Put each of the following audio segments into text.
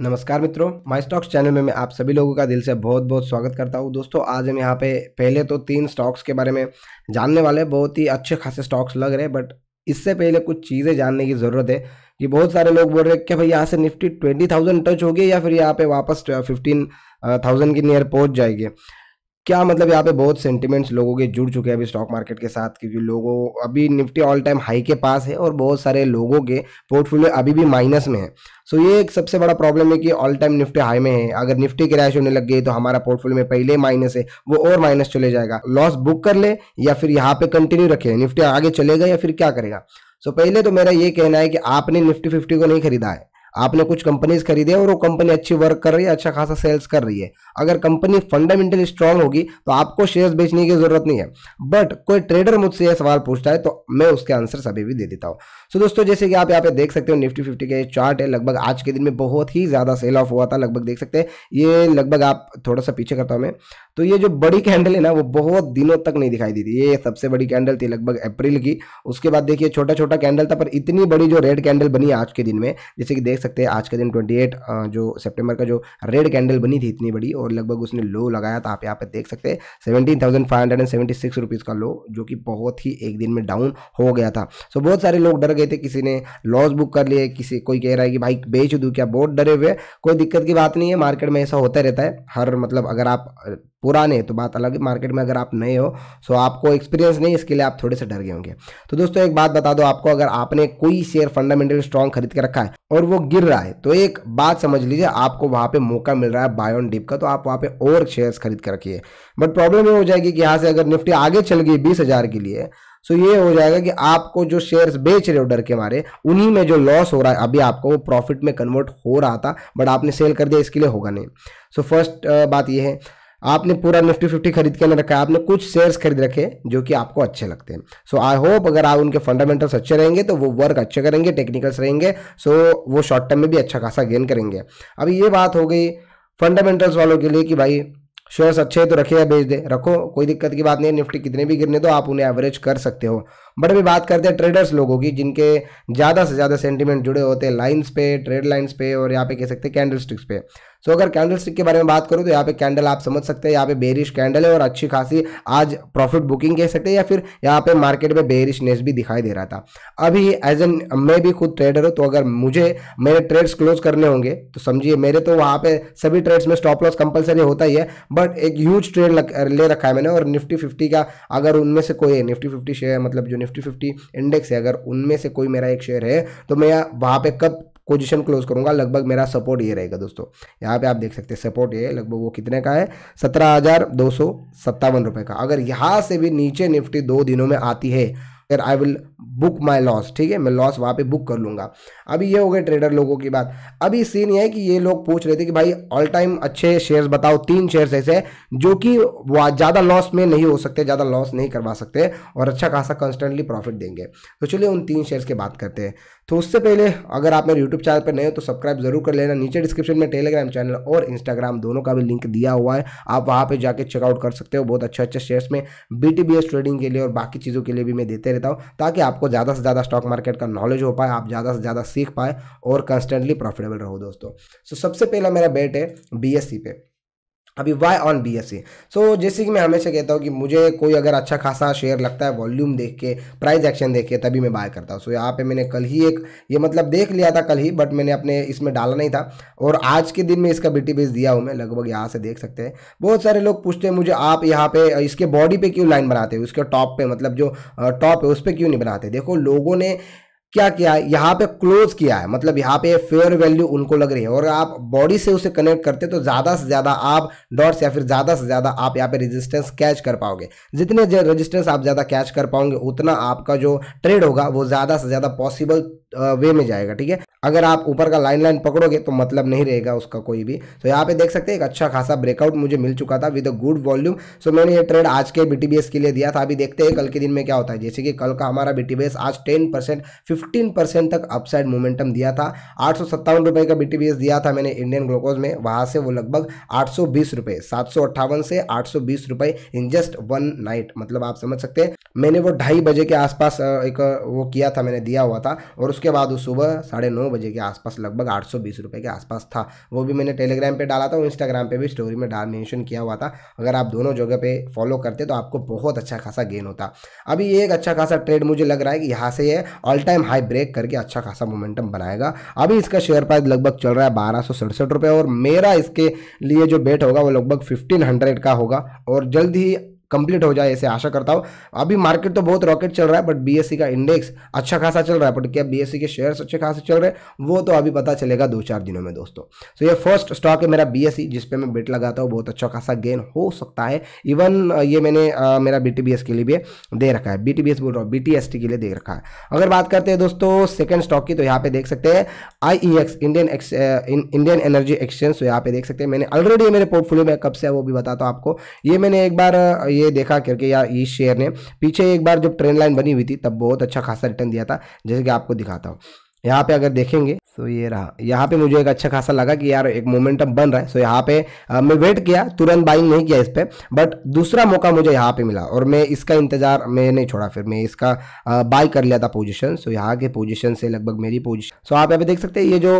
नमस्कार मित्रों माई stocks channel में मैं आप सभी लोगों का दिल से बहुत बहुत स्वागत करता हूँ दोस्तों आज हम यहाँ पे पहले तो तीन स्टॉक्स के बारे में जानने वाले बहुत ही अच्छे खासे स्टॉक्स लग रहे हैं बट इससे पहले कुछ चीज़ें जानने की ज़रूरत है कि बहुत सारे लोग बोल रहे हैं कि भाई यहाँ से निफ्टी ट्वेंटी थाउजेंड टच होगी या फिर यहाँ पे वापस फिफ्टीन थाउजेंड के नियर पहुँच जाएगी क्या मतलब यहाँ पे बहुत सेंटिमेंट्स लोगों के जुड़ चुके हैं अभी स्टॉक मार्केट के साथ क्योंकि लोगों अभी निफ्टी ऑल टाइम हाई के पास है और बहुत सारे लोगों के पोर्टफोलियो अभी भी माइनस में है सो ये एक सबसे बड़ा प्रॉब्लम है कि ऑल टाइम निफ्टी हाई में है अगर निफ्टी क्रैश होने लग गई तो हमारा पोर्टफोलियो में पहले माइनस है वो और माइनस चले जाएगा लॉस बुक कर ले या फिर यहाँ पे कंटिन्यू रखे निफ्टी आगे चलेगा या फिर क्या करेगा सो पहले तो मेरा ये कहना है कि आपने निफ्टी फिफ्टी को नहीं खरीदा है आपने कुछ कंपनीज खरीदे और वो कंपनी अच्छी वर्क कर रही है अच्छा खासा सेल्स कर रही है अगर कंपनी फंडामेंटली स्ट्रांग होगी तो आपको शेयर्स बेचने की जरूरत नहीं है बट कोई ट्रेडर मुझसे यह सवाल पूछता है तो मैं उसके आंसर सभी भी दे देता हूँ सो so दोस्तों जैसे कि आप यहाँ पे देख सकते हो निफ्टी फिफ्टी का चार्ट है लगभग आज के दिन में बहुत ही ज़्यादा सेल ऑफ हुआ था लगभग देख सकते हैं ये लगभग आप थोड़ा सा पीछे करता हूँ मैं तो ये जो बड़ी कैंडल है ना वो बहुत दिनों तक नहीं दिखाई दी थी ये सबसे बड़ी कैंडल थी लगभग अप्रैल की उसके बाद देखिए छोटा छोटा कैंडल था पर इतनी बड़ी जो रेड कैंडल बनी आज के दिन में जैसे कि देख सकते हैं आज के दिन 28 जो सितंबर का जो रेड कैंडल बनी थी इतनी बड़ी और लगभग उसने लो लगाया था आप यहाँ पे देख सकते हैं thousand five hundred and seventy six rupees का लो जो कि बहुत ही एक दिन में डाउन हो गया था सो बहुत सारे लोग डर गए थे किसी ने लॉस बुक कर लिए किसी कोई कह रहा है कि भाई बेच दूँ क्या बहुत डरे हुए कोई दिक्कत की बात नहीं है मार्केट में ऐसा होता रहता है हर मतलब अगर आप पुराने हैं तो बात अलग है मार्केट में अगर आप नए हो सो आपको एक्सपीरियंस नहीं इसके लिए आप थोड़े से डर गए होंगे तो दोस्तों एक बात बता दो आपको अगर आपने कोई शेयर फंडामेंटल स्ट्रॉन्ग खरीद के रखा है और वो गिर रहा है तो एक बात समझ लीजिए आपको वहाँ पे मौका मिल रहा है बाय ऑन डिप का तो आप वहाँ पे और शेयर्स खरीद के रखिए बट प्रॉब्लम ये हो जाएगी कि यहाँ से अगर निफ्टी आगे चल गई बीस हजार के लिए तो ये हो जाएगा कि आपको जो शेयर्स बेच रहे हो डर के मारे उन्हीं में जो लॉस हो रहा है अभी आपको वो प्रॉफिट में कन्वर्ट हो रहा था बट आपने सेल कर दिया इसके लिए होगा नहीं सो so, फर्स्ट बात ये है आपने पूरा निफ्टी फिफ्टी खरीद के नहीं रखा है आपने कुछ शेयर्स खरीद रखे जो कि आपको अच्छे लगते हैं सो आई होप अगर आप उनके फंडामेंटल्स अच्छे रहेंगे तो वो वर्क अच्छे करेंगे टेक्निकल्स रहेंगे सो so, वो शॉर्ट टर्म में भी अच्छा खासा गेन करेंगे अब ये बात हो गई फंडामेंटल्स वालों के लिए कि भाई शेयर्स अच्छे हैं तो रखे या बेच दे रखो कोई दिक्कत की बात नहीं है निफ्टी कितने भी गिरने दो आप उन्हें एवरेज कर सकते हो बट अभी बात करते हैं ट्रेडर्स लोगों की जिनके ज़्यादा से ज़्यादा सेंटीमेंट जुड़े होते हैं लाइन्स पे ट्रेड लाइन्स पे और यहाँ पे कह सकते हैं कैंडल स्टिक्स पे सो अगर कैंडल स्टिक के बारे में बात करूँ तो यहाँ पे कैंडल आप समझ सकते हैं यहाँ पे बेरिश कैंडल है और अच्छी खासी आज प्रॉफिट बुकिंग कह सकते हैं या फिर यहाँ पे मार्केट में बेरिशनेस भी दिखाई दे रहा था अभी एज एन मैं भी खुद ट्रेडर हूँ तो अगर मुझे मेरे ट्रेड्स क्लोज करने होंगे तो समझिए मेरे तो वहाँ पे सभी ट्रेड्स में स्टॉप लॉस कंपलसरी होता ही है बट एक ह्यूज ट्रेड ले रखा है मैंने और निफ्टी फिफ्टी का अगर उनमें से कोई निफ्टी फिफ्टी शेयर मतलब जो निफ्टी फिफ्टी इंडेक्स है अगर उनमें से कोई मेरा एक शेयर है तो मैं वहाँ पे कब पोजिशन क्लोज करूंगा लगभग मेरा सपोर्ट ये रहेगा दोस्तों यहाँ पे आप देख सकते हैं सपोर्ट ये लगभग वो कितने का है सत्रह हज़ार दो सौ सत्तावन का अगर यहाँ से भी नीचे निफ्टी दो दिनों में आती है फिर I will book my loss ठीक है मैं लॉस वहाँ पे बुक कर लूँगा अभी ये हो गए ट्रेडर लोगों की बात अभी सीन ये है कि ये लोग पूछ रहे थे कि भाई ऑल टाइम अच्छे शेयर्स बताओ तीन शेयर्स ऐसे जो कि ज़्यादा लॉस में नहीं हो सकते ज़्यादा लॉस नहीं करवा सकते और अच्छा खासा कंस्टेंटली प्रॉफिट देंगे तो चलिए उन तीन शेयर्स की बात करते हैं तो उससे पहले अगर आप मेरे यूट्यूब चैनल पर नए हो तो सब्सक्राइब जरूर कर लेना नीचे डिस्क्रिप्शन में टेलीग्राम चैनल और इंस्टाग्राम दोनों का भी लिंक दिया हुआ है आप वहाँ पर जाकर चेकआउट कर सकते हो बहुत अच्छे अच्छे शेयर्स में बी ट्रेडिंग के लिए और बाकी चीज़ों के लिए भी मैं देते रहता हूँ ताकि आपको ज़्यादा से ज़्यादा स्टॉक मार्केट का नॉलेज हो पाए आप ज़्यादा से ज़्यादा सीख पाए और कंस्टेंटली प्रॉफिटेबल रहो दोस्तों सो सबसे पहला मेरा बेट है बी e पे अभी Y on B S so जैसे कि मैं हमेशा कहता हूँ कि मुझे कोई अगर अच्छा खासा शेयर लगता है वॉल्यूम देख के प्राइस एक्शन देख के तभी मैं बाय करता हूँ सो so, यहाँ पे मैंने कल ही एक ये मतलब देख लिया था कल ही बट मैंने अपने इसमें डाला नहीं था और आज के दिन में इसका बिटी बेस दिया हूँ मैं लगभग यहाँ से देख सकते हैं बहुत सारे लोग पूछते हैं मुझे आप यहाँ पे इसके बॉडी पे क्यों लाइन बनाते हो उसके टॉप पे मतलब जो टॉप है उस पर क्यों नहीं बनाते देखो लोगों ने क्या किया है यहाँ पे क्लोज किया है मतलब यहाँ पे फेयर वैल्यू उनको लग रही है और आप बॉडी से उसे कनेक्ट करते तो ज़्यादा से ज़्यादा आप डॉट्स या फिर ज़्यादा से ज़्यादा आप यहाँ पे रेजिस्टेंस कैच कर पाओगे जितने रेजिस्टेंस आप ज़्यादा कैच कर पाओगे उतना आपका जो ट्रेड होगा वो ज़्यादा से ज़्यादा पॉसिबल वे में जाएगा ठीक है अगर आप ऊपर का लाइन लाइन पकड़ोगे तो मतलब नहीं रहेगा उसका कोई भी तो यहाँ पे देख सकते हैं एक अच्छा खासा ब्रेकआउट मुझे मिल चुका था with a good volume so मैंने ये ट्रेड आज के बी के लिए दिया था अभी देखते हैं कल के दिन में क्या होता है जैसे कि कल का हमारा बी आज टेन परसेंट फिफ्टीन तक अपसाइड मोमेंटम दिया था आठ का बी दिया था मैंने इंडियन ग्लोकोज में वहाँ से वो लगभग आठ सौ से आठ इन जस्ट वन नाइट मतलब आप समझ सकते हैं मैंने वो ढाई बजे के आसपास एक वो किया था मैंने दिया हुआ था और उसके बाद वो सुबह साढ़े नौ बजे के आसपास लगभग आठ सौ बीस रुपये के आसपास था वो भी मैंने टेलीग्राम पे डाला था और इंस्टाग्राम पे भी स्टोरी में डाल मेंशन किया हुआ था अगर आप दोनों जगह पे फॉलो करते तो आपको बहुत अच्छा खासा गेन होता अभी ये एक अच्छा खासा ट्रेड मुझे लग रहा है कि यहाँ से ये ऑल टाइम हाई ब्रेक करके अच्छा खासा मोमेंटम बनाएगा अभी इसका शेयर प्राइस लगभग चल रहा है बारह और मेरा इसके लिए जो बेट होगा वो लगभग फिफ्टीन का होगा और जल्द ही कंप्लीट हो जाए ऐसे आशा करता हूँ अभी मार्केट तो बहुत रॉकेट चल रहा है बट बीएससी का इंडेक्स अच्छा खासा चल रहा है बट क्या बीएससी के शेयर्स अच्छे खासे चल रहे हैं वो तो अभी पता चलेगा दो चार दिनों में दोस्तों सो so, ये फर्स्ट स्टॉक है मेरा बीएससी जिस जिसपे मैं बेट लगाता हूँ बहुत अच्छा खासा गेन हो सकता है इवन ये मैंने आ, मेरा बी के लिए भी दे रखा है बी बोल रहा हूँ बी के लिए दे रखा है अगर बात करते हैं दोस्तों सेकेंड स्टॉक की तो यहाँ पे देख सकते हैं I Indian Indian energy exchange यहाँ पे देख सकते हैं मैंने ऑलरेडी मेरे पोर्टफोलियो में कब से है वो भी बताता हूँ आपको ये मैंने एक बार ये देखा करके यार इस शेयर ने पीछे एक बार जब ट्रेंड लाइन बनी हुई थी तब बहुत अच्छा खासा रिटर्न दिया था जैसे कि आपको दिखाता हूँ यहाँ पे अगर देखेंगे तो ये रहा यहाँ पे मुझे एक अच्छा खासा लगा कि यार एक मोमेंटम बन रहा है सो यहाँ पे आ, मैं वेट किया तुरंत बाइंग नहीं किया इस पर बट दूसरा मौका मुझे यहाँ पे मिला और मैं इसका इंतजार मैं नहीं छोड़ा फिर मैं इसका आ, बाई कर लिया था पोजीशन सो यहाँ के पोजीशन से लगभग मेरी पोजिशन सो आप यहाँ पे देख सकते हैं ये जो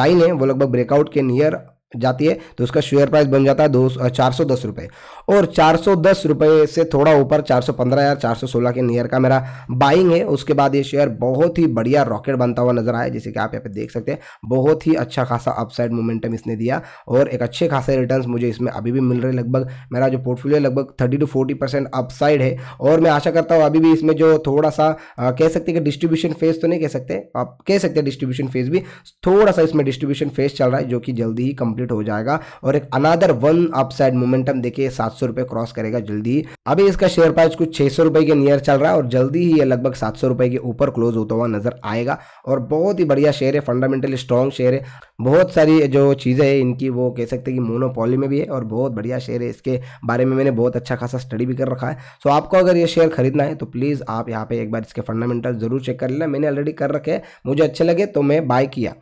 लाइन है वो लगभग ब्रेकआउट के नियर जाती है तो उसका शेयर प्राइस बन जाता है दो चार सौ दस रुपये और चार सौ दस रुपये से थोड़ा ऊपर चार सौ पंद्रह या चार सौ सोलह के नियर का मेरा बाइंग है उसके बाद ये शेयर बहुत ही बढ़िया रॉकेट बनता हुआ नजर आया जैसे कि आप यहाँ पे देख सकते हैं बहुत ही अच्छा खासा अपसाइड मोमेंटम इसने दिया और एक अच्छे खासे रिटर्न मुझे इसमें अभी भी मिल रहे लगभग मेरा जो पोर्टफोलियो लगभग thirty two forty percent upside है और मैं आशा करता हूँ अभी भी इसमें जो थोड़ा सा कह सकते कि डिस्ट्रीब्यूशन फेज तो नहीं कह सकते आप कह सकते हैं डिस्ट्रीब्यूशन फेज भी थोड़ा सा इसमें डिस्ट्रीब्यूशन फेज चल रहा है जो कि जल्दी ही कंप्लीट कंप्लीट हो जाएगा और एक अनादर वन अपसाइड मोमेंटम देखिए सात सौ रुपए क्रॉस करेगा जल्दी अभी इसका शेयर प्राइस कुछ छह सौ रुपए के नियर चल रहा है और जल्दी ही ये लगभग सात सौ रुपए के ऊपर क्लोज होता हुआ नजर आएगा और बहुत ही बढ़िया शेयर है फंडामेंटली स्ट्रॉन्ग शेयर है बहुत सारी जो चीज़ें हैं इनकी वो कह सकते हैं कि मोनोपोली में भी है और बहुत बढ़िया शेयर है इसके बारे में मैंने बहुत अच्छा खासा स्टडी भी कर रखा है सो आपको अगर ये शेयर खरीदना है तो प्लीज़ आप यहाँ पे एक बार इसके फंडामेंटल ज़रूर चेक कर लेना मैंने ऑलरेडी कर रखे मुझे अच्छे लगे तो मैं बाय किया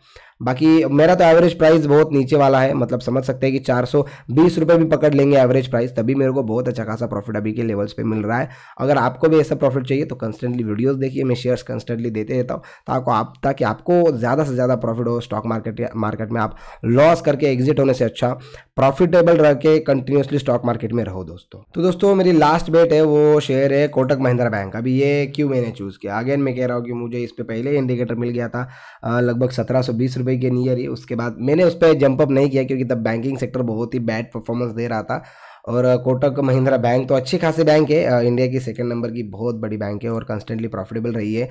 बाकी मेरा तो एवरेज प्राइस बहुत नीचे वाला है मतलब समझ सकते हैं कि चार सौ बीस रुपये भी पकड़ लेंगे एवरेज प्राइस तभी मेरे को बहुत अच्छा खासा प्रॉफिट अभी के लेवल्स पे मिल रहा है अगर आपको भी ऐसा प्रॉफिट चाहिए तो कंस्टेंटली वीडियोस देखिए मैं शेयर्स कंस्टेंटली देते रहता हूँ ताकि आप ताकि आपको ज़्यादा से ज़्यादा प्रॉफिट हो स्टॉक मार्केट मार्केट में आप लॉस करके एग्जिट होने से अच्छा प्रॉफिटेबल रह के कंटिन्यूसली स्टॉक मार्केट में रहो दोस्तों तो दोस्तों मेरी लास्ट बेट है वो शेयर है कोटक महिंद्रा बैंक अभी ये क्यों मैंने चूज़ किया अगेन मैं कह रहा हूँ कि मुझे इस पर पहले इंडिकेटर मिल गया था लगभग सत्रह सौ बीस रुपये गई गेन नियर ही उसके बाद मैंने उस पर जंप अप नहीं किया क्योंकि तब बैंकिंग सेक्टर बहुत ही बैड परफॉर्मेंस दे रहा था और कोटक महिंद्रा बैंक तो अच्छी खासी बैंक है इंडिया की सेकंड नंबर की बहुत बड़ी बैंक है और कंस्टेंटली प्रॉफिटेबल रही है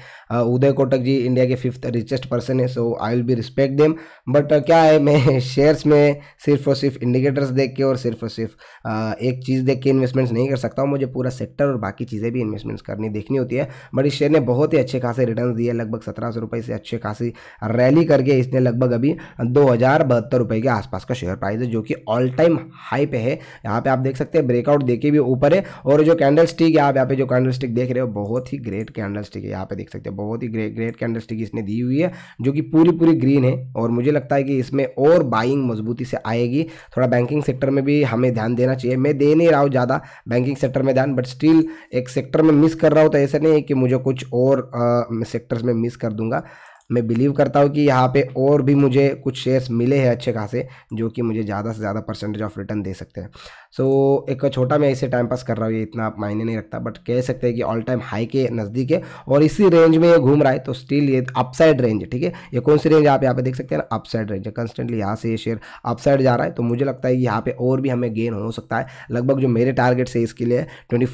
उदय कोटक जी इंडिया के फिफ्थ रिचेस्ट पर्सन है so I will be respect them but क्या है मैं शेयर्स में सिर्फ और सिर्फ इंडिकेटर्स देख के और सिर्फ और सिर्फ एक चीज़ देख के इन्वेस्टमेंट्स नहीं कर सकता हूँ मुझे पूरा सेक्टर और बाकी चीज़ें भी इन्वेस्टमेंट्स करनी देखनी होती है बट इस शेयर ने बहुत ही अच्छे खासे रिटर्न दिए लगभग सत्रह सौ रुपये से अच्छे खासी रैली करके इसने लगभग अभी दो हज़ार बहत्तर रुपये के आसपास का शेयर प्राइस है जो कि ऑल टाइम हाई पे है यहाँ पे आप देख सकते हैं ब्रेकआउट देखिए भी ऊपर है और जो कैंडल स्टिक है आप यहाँ पे जो कैंडल स्टिक देख रहे हो बहुत ही ग्रेट कैंडल स्टिक है यहाँ पे देख सकते हैं बहुत ही ग्रेट ग्रेट कैंडल स्टिक इसने दी हुई है जो कि पूरी पूरी ग्रीन है और मुझे लगता है कि इसमें और बाइंग मजबूती से आएगी थोड़ा बैंकिंग सेक्टर में भी हमें ध्यान देना चाहिए मैं दे नहीं रहा हूँ ज़्यादा बैंकिंग सेक्टर में ध्यान बट स्टिल एक सेक्टर में मिस कर रहा हूँ तो ऐसा नहीं है कि मुझे कुछ और सेक्टर्स में मिस कर दूंगा मैं बिलीव करता हूँ कि यहाँ पे और भी मुझे कुछ शेयर्स मिले हैं अच्छे खासे जो कि मुझे ज़्यादा से ज़्यादा परसेंटेज ऑफ रिटर्न दे सकते हैं सो so, एक छोटा मैं इसे टाइम पास कर रहा हूँ ये इतना मायने नहीं रखता बट कह सकते हैं कि ऑल टाइम हाई के नज़दीक है और इसी रेंज में ये घूम रहा है तो स्टिल ये अपसाइड रेंज ठीक है ये कौन सी रेंज आप यहाँ पे देख सकते हैं ना अपसाइड रेंज है कंस्टेंटली यहाँ से ये शेयर अपसाइड जा रहा है तो मुझे लगता है कि यहाँ पर और भी हमें गेन हो सकता है लगभग जो मेरे टारगेट्स है इसके लिए ट्वेंटी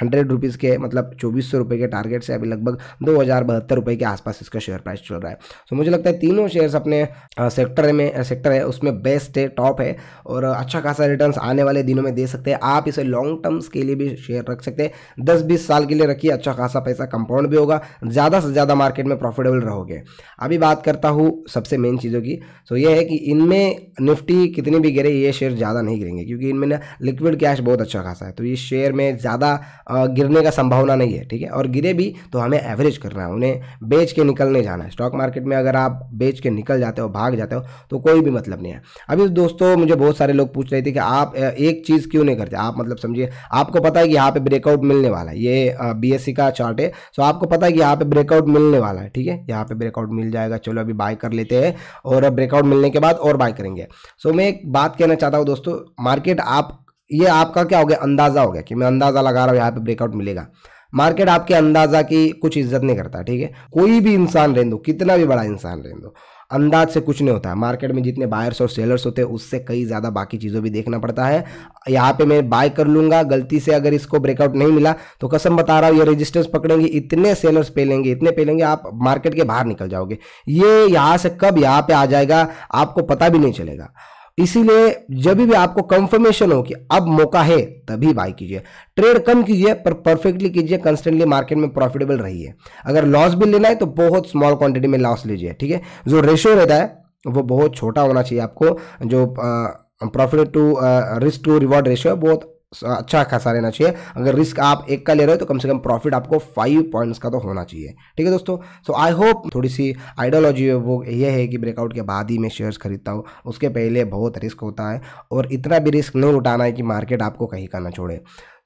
हंड्रेड रुपीज़ के मतलब चौबीस सौ रुपये के टारगेट से अभी लगभग दो हज़ार बहत्तर रुपये के आसपास इसका शेयर प्राइस चल रहा है तो मुझे लगता है तीनों शेयर्स अपने सेक्टर में सेक्टर है उसमें बेस्ट है टॉप है और अच्छा खासा रिटर्न आने वाले दिनों में दे सकते हैं आप इसे लॉन्ग टर्म्स के लिए भी शेयर रख सकते हैं दस बीस साल के लिए रखिए अच्छा खासा पैसा कंपाउंड भी होगा ज़्यादा से ज़्यादा मार्केट में प्रॉफिटेबल रहोगे अभी बात करता हूँ सबसे मेन चीज़ों की तो ये है कि इनमें निफ्टी कितनी भी गिरे ये शेयर ज़्यादा नहीं गिरेंगे क्योंकि इनमें ना लिक्विड कैश बहुत अच्छा खासा है तो ये शेयर में ज़्यादा गिरने का संभावना नहीं है ठीक है और गिरे भी तो हमें एवरेज करना है उन्हें बेच के निकलने जाना है स्टॉक मार्केट में अगर आप बेच के निकल जाते हो भाग जाते हो तो कोई भी मतलब नहीं है अभी तो दोस्तों मुझे बहुत सारे लोग पूछ रहे थे कि आप एक चीज़ क्यों नहीं करते आप मतलब समझिए आपको पता है कि यहाँ पे ब्रेकआउट मिलने वाला है ये बी का चार्ट है सो आपको पता है कि यहाँ पे ब्रेकआउट मिलने वाला है ठीक है यहाँ पे ब्रेकआउट मिल जाएगा चलो अभी बाय कर लेते हैं और ब्रेकआउट मिलने के बाद और बाय करेंगे सो मैं एक बात कहना चाहता हूँ दोस्तों मार्केट आप ये आपका क्या हो गया अंदाज़ा हो गया कि मैं अंदाज़ा लगा रहा हूँ यहाँ पे ब्रेकआउट मिलेगा मार्केट आपके अंदाज़ा की कुछ इज्जत नहीं करता ठीक है कोई भी इंसान रहने दो कितना भी बड़ा इंसान रहने दो अंदाज से कुछ नहीं होता है मार्केट में जितने बायर्स और सेलर्स होते हैं उससे कई ज़्यादा बाकी चीज़ों भी देखना पड़ता है यहाँ पे मैं बाय कर लूँगा गलती से अगर इसको ब्रेकआउट नहीं मिला तो कसम बता रहा हूँ ये रेजिस्टेंस पकड़ेंगे इतने सेलर्स पेलेंगे इतने पेलेंगे आप मार्केट के बाहर निकल जाओगे ये यहाँ से कब यहाँ पर आ जाएगा आपको पता भी नहीं चलेगा इसीलिए जब भी आपको कंफर्मेशन हो कि अब मौका है तभी बाई कीजिए ट्रेड कम कीजिए पर परफेक्टली कीजिए कंस्टेंटली मार्केट में प्रॉफिटेबल रहिए अगर लॉस भी लेना है तो बहुत स्मॉल क्वांटिटी में लॉस लीजिए ठीक है जो रेशियो रहता है वो बहुत छोटा होना चाहिए आपको जो profit to risk to reward ratio बहुत अच्छा खासा रहना चाहिए अगर रिस्क आप एक का ले रहे हो तो कम से कम प्रॉफिट आपको फाइव पॉइंट्स का तो होना चाहिए ठीक है दोस्तों सो आई होप थोड़ी सी आइडियोलॉजी है वो ये है कि ब्रेकआउट के बाद ही मैं शेयर्स खरीदता हूँ उसके पहले बहुत रिस्क होता है और इतना भी रिस्क नहीं उठाना है कि मार्केट आपको कहीं का ना छोड़े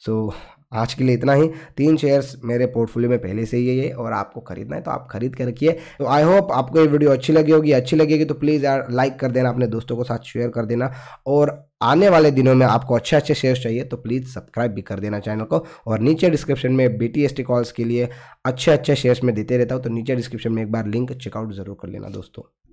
सो so, आज के लिए इतना ही तीन शेयर्स मेरे पोर्टफोलियो में पहले से ही है और आपको खरीदना है तो आप खरीद के रखिए तो आई होप आपको ये वीडियो अच्छी लगी होगी अच्छी लगेगी तो प्लीज़ यार लाइक कर देना अपने दोस्तों के साथ शेयर कर देना और आने वाले दिनों में आपको अच्छे अच्छे शेयर्स चाहिए तो प्लीज़ सब्सक्राइब भी कर देना चैनल को और नीचे डिस्क्रिप्शन में बी टी कॉल्स के लिए अच्छे अच्छे शेयर्स में देते रहता हूँ तो नीचे डिस्क्रिप्शन में एक बार लिंक चेकआउट ज़रूर कर लेना दोस्तों